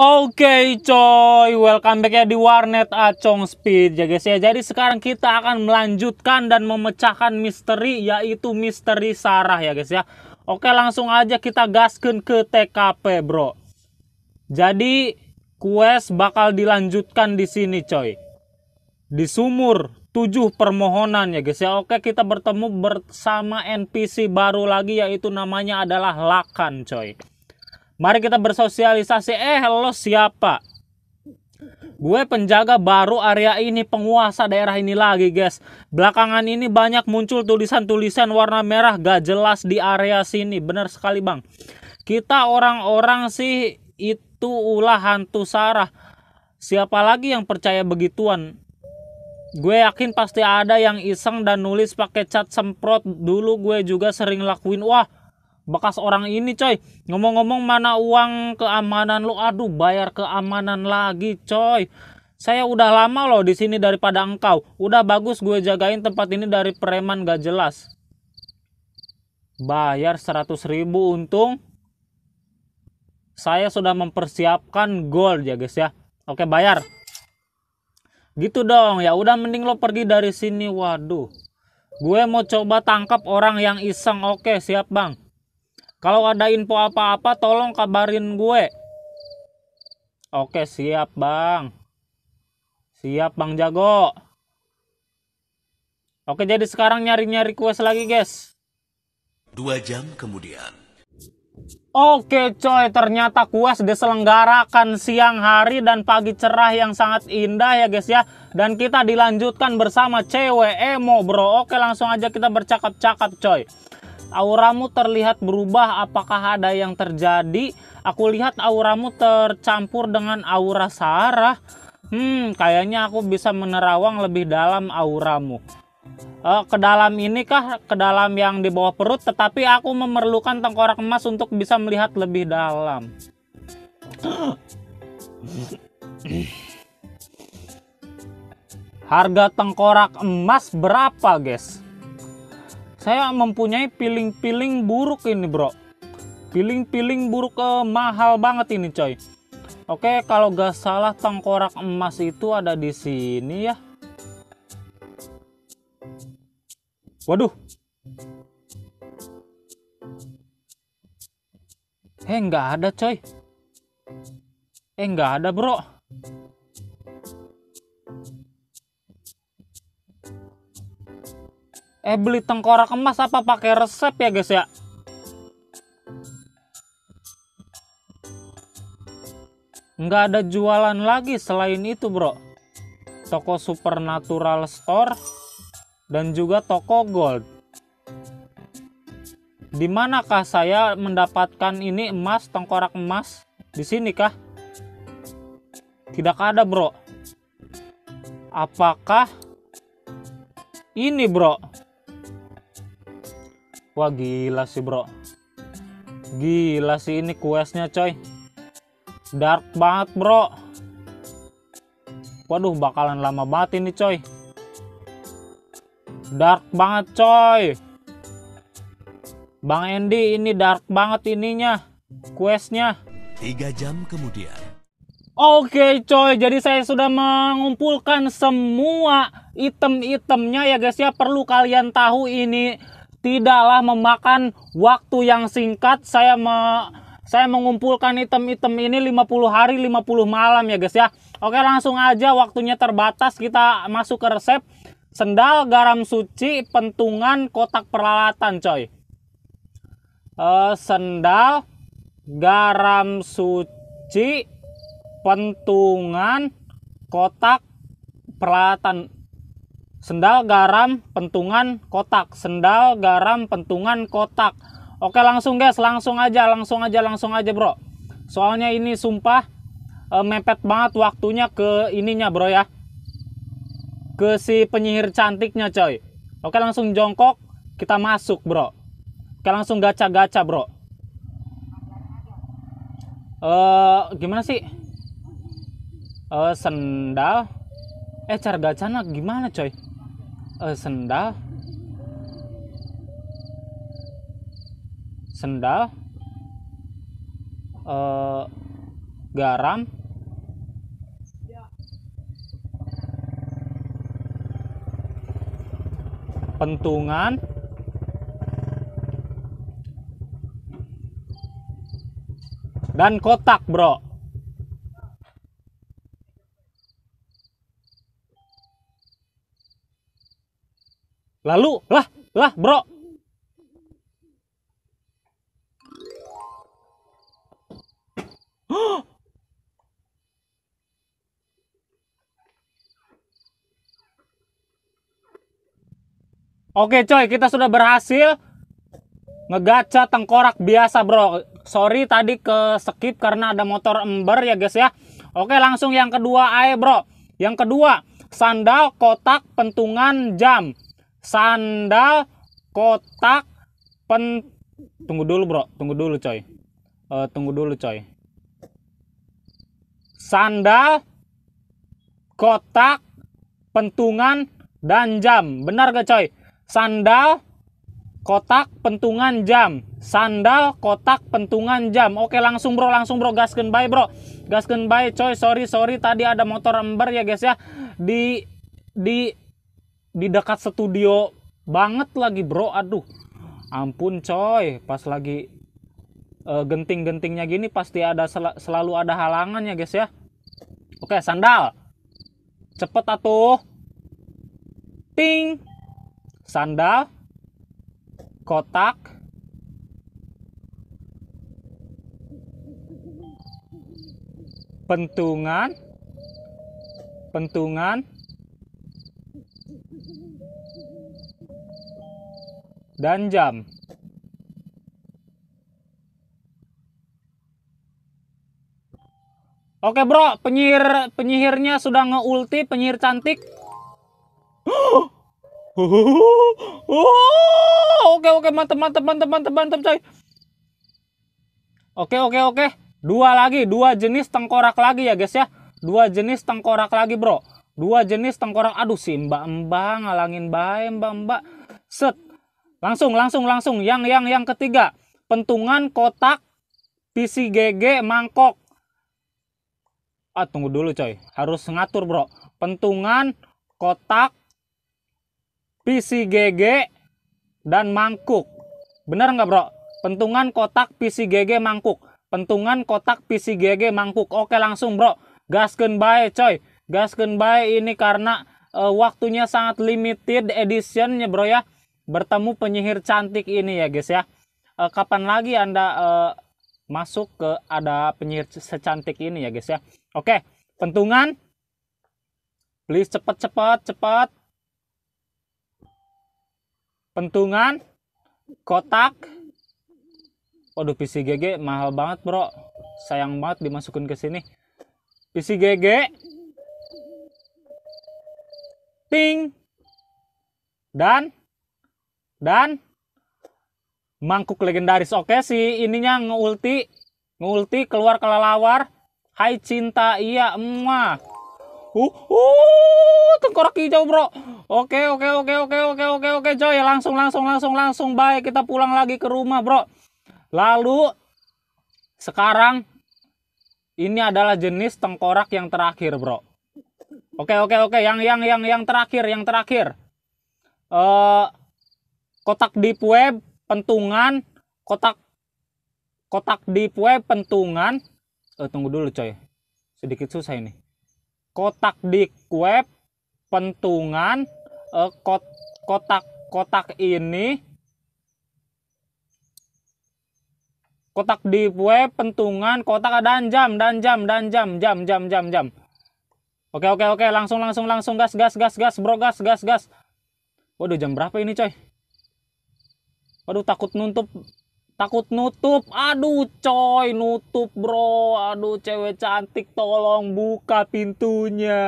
Oke okay, coy, welcome back ya di Warnet Acong Speed ya guys ya. Jadi sekarang kita akan melanjutkan dan memecahkan misteri yaitu misteri Sarah ya guys ya. Oke langsung aja kita gaskin ke TKP bro. Jadi quest bakal dilanjutkan di sini coy. Di sumur 7 permohonan ya guys ya. Oke kita bertemu bersama NPC baru lagi yaitu namanya adalah Lakan coy. Mari kita bersosialisasi. Eh, lo siapa? Gue penjaga baru area ini, penguasa daerah ini lagi, guys. Belakangan ini banyak muncul tulisan-tulisan warna merah gak jelas di area sini. Bener sekali, Bang. Kita orang-orang sih itu ulah hantu sarah. Siapa lagi yang percaya begituan? Gue yakin pasti ada yang iseng dan nulis pakai cat semprot. Dulu gue juga sering lakuin. Wah, bekas orang ini coy ngomong-ngomong mana uang keamanan lu aduh bayar keamanan lagi coy saya udah lama loh di sini daripada engkau udah bagus gue jagain tempat ini dari preman gak jelas bayar 100 ribu untung saya sudah mempersiapkan gold ya guys ya oke bayar gitu dong ya udah mending lo pergi dari sini waduh gue mau coba tangkap orang yang iseng oke siap bang kalau ada info apa-apa tolong kabarin gue. Oke, siap, Bang. Siap, Bang Jago. Oke, jadi sekarang nyari-nyari quest lagi, guys. Dua jam kemudian. Oke coy, ternyata kuas diselenggarakan siang hari dan pagi cerah yang sangat indah ya guys ya. Dan kita dilanjutkan bersama cewek emo bro. Oke langsung aja kita bercakap-cakap coy auramu terlihat berubah. Apakah ada yang terjadi? Aku lihat auramu tercampur dengan aura Sarah. Hmm, kayaknya aku bisa menerawang lebih dalam auramu. Uh, ke dalam ini kah? Ke dalam yang di bawah perut, tetapi aku memerlukan tengkorak emas untuk bisa melihat lebih dalam. Harga tengkorak emas berapa, guys? saya mempunyai piling-piling buruk ini bro piling-piling buruk eh, mahal banget ini coy oke kalau gak salah tengkorak emas itu ada di sini ya waduh eh nggak ada coy eh nggak ada bro Eh beli tengkorak emas apa pakai resep ya guys ya? Nggak ada jualan lagi selain itu bro. Toko Supernatural Store dan juga toko Gold. Di manakah saya mendapatkan ini emas, tengkorak emas? Di sini kah? Tidak ada bro. Apakah ini bro? Wah gila sih bro. Gila sih ini questnya coy. Dark banget bro. Waduh bakalan lama banget ini coy. Dark banget coy. Bang Andy ini dark banget ininya. Questnya. Tiga jam kemudian. Oke coy, jadi saya sudah mengumpulkan semua item-itemnya ya guys ya. Perlu kalian tahu ini tidaklah memakan waktu yang singkat saya me saya mengumpulkan item-item ini 50 hari 50 malam ya guys ya Oke langsung aja waktunya terbatas kita masuk ke resep sendal garam suci pentungan kotak peralatan coy uh, sendal garam suci pentungan kotak peralatan Sendal, garam, pentungan, kotak. Sendal, garam, pentungan, kotak. Oke langsung guys, langsung aja, langsung aja, langsung aja bro. Soalnya ini sumpah e, mepet banget waktunya ke ininya bro ya. Ke si penyihir cantiknya coy. Oke langsung jongkok, kita masuk bro. Oke langsung gaca-gaca, bro. E, gimana sih? E, sendal. Eh cara gacana gimana coy? eh, sendal sendal eh, garam pentungan dan kotak bro Lalu, lah, lah, bro. Oke coy, kita sudah berhasil ngegaca tengkorak biasa bro. Sorry tadi ke skip karena ada motor ember ya guys ya. Oke langsung yang kedua ayo bro. Yang kedua, sandal, kotak, pentungan, jam sandal, kotak, pen tunggu dulu bro, tunggu dulu coy, uh, tunggu dulu coy, sandal, kotak, pentungan dan jam, benar gak coy? Sandal, kotak, pentungan, jam, sandal, kotak, pentungan, jam. Oke langsung bro, langsung bro, gas bye bro, gas bye coy, sorry sorry tadi ada motor ember ya guys ya di di di dekat studio banget lagi bro aduh ampun coy pas lagi uh, genting-gentingnya gini pasti ada sel selalu ada halangan ya guys ya oke sandal cepet atuh ting sandal kotak pentungan pentungan dan jam. Oke bro, penyihir penyihirnya sudah ngeulti penyihir cantik. Oke oke mantep mantep mantep mantep mantep coy. Oke oke oke, dua lagi, dua jenis tengkorak lagi ya guys ya. Dua jenis tengkorak lagi bro. Dua jenis tengkorak. Aduh si mbak mbak ngalangin bay mbak mbak. Set Langsung, langsung, langsung. Yang yang yang ketiga, pentungan kotak PCGG mangkok. Ah, tunggu dulu coy. Harus ngatur, Bro. Pentungan kotak PCGG dan mangkuk. Bener nggak, Bro? Pentungan kotak PCGG mangkuk. Pentungan kotak PCGG mangkuk. Oke, langsung, Bro. Gaskeun bae, coy. Gaskeun bae ini karena uh, waktunya sangat limited editionnya, Bro ya bertemu penyihir cantik ini ya guys ya eh, kapan lagi anda e, masuk ke ada penyihir secantik ini ya guys ya oke pentungan please cepat cepat cepat pentungan kotak Waduh PC GG mahal banget bro Sayang banget dimasukin ke sini PC GG Ting Dan dan mangkuk legendaris oke si? ininya ngeulti ngeulti keluar kelelawar. Hai cinta iya emma. Uh, uh, tengkorak hijau bro. Oke oke oke oke oke oke oke Joy, langsung langsung langsung langsung baik kita pulang lagi ke rumah bro. Lalu sekarang ini adalah jenis tengkorak yang terakhir bro. Oke oke oke yang yang yang yang terakhir yang terakhir. Uh, kotak deep web pentungan kotak kotak deep web pentungan eh, tunggu dulu coy sedikit susah ini kotak deep web pentungan eh, kot, kotak kotak ini kotak deep web pentungan kotak dan jam dan jam dan jam jam jam jam jam Oke oke oke langsung langsung langsung gas gas gas gas bro gas gas gas. Waduh jam berapa ini coy? Aduh takut nutup takut nutup. Aduh coy, nutup bro. Aduh cewek cantik tolong buka pintunya.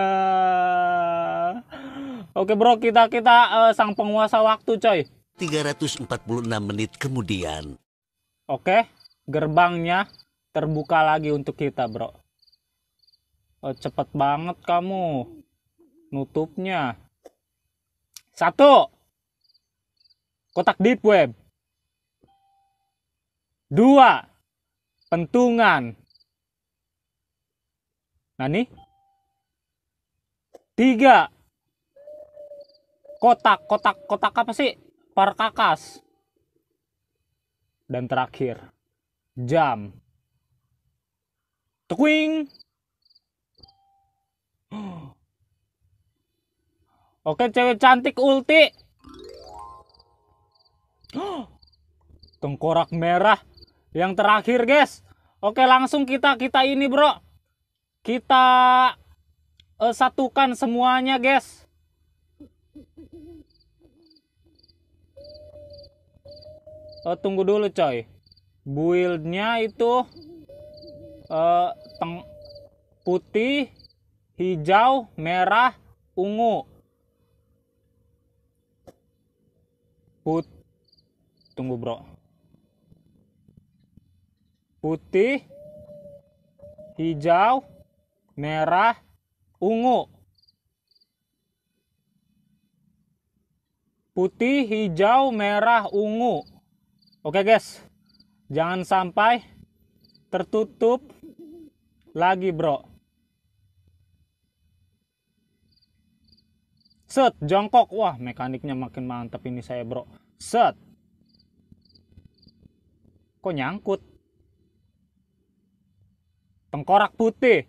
Oke bro, kita kita uh, sang penguasa waktu coy. 346 menit kemudian. Oke, gerbangnya terbuka lagi untuk kita bro. Oh, cepet banget kamu nutupnya. Satu, kotak deep web. Dua, pentungan. Nah nih. Tiga, kotak, kotak, kotak apa sih? Perkakas. Dan terakhir, jam. tuing Oke, cewek cantik ulti. Tengkorak merah yang terakhir guys oke langsung kita kita ini bro kita uh, satukan semuanya guys uh, tunggu dulu coy buildnya itu uh, teng putih hijau merah ungu put tunggu bro putih, hijau, merah, ungu. Putih, hijau, merah, ungu. Oke guys, jangan sampai tertutup lagi bro. Set, jongkok. Wah, mekaniknya makin mantap ini saya bro. Set. Kok nyangkut? tengkorak putih.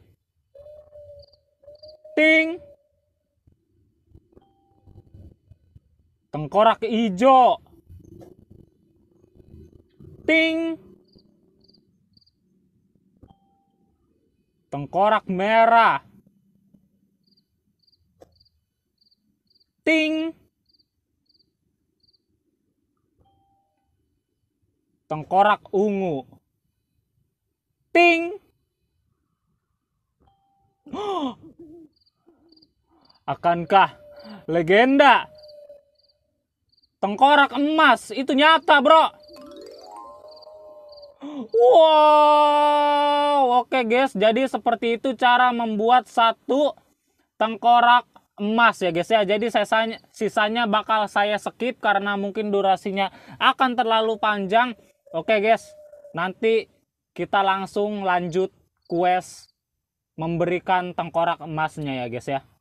Ting. Tengkorak hijau. Ting. Tengkorak merah. Ting. Tengkorak ungu. Ting. Akankah legenda tengkorak emas itu nyata, Bro? Wow, oke guys. Jadi seperti itu cara membuat satu tengkorak emas ya guys ya. Jadi sisanya, sisanya bakal saya skip karena mungkin durasinya akan terlalu panjang. Oke guys, nanti kita langsung lanjut quest memberikan tengkorak emasnya ya guys ya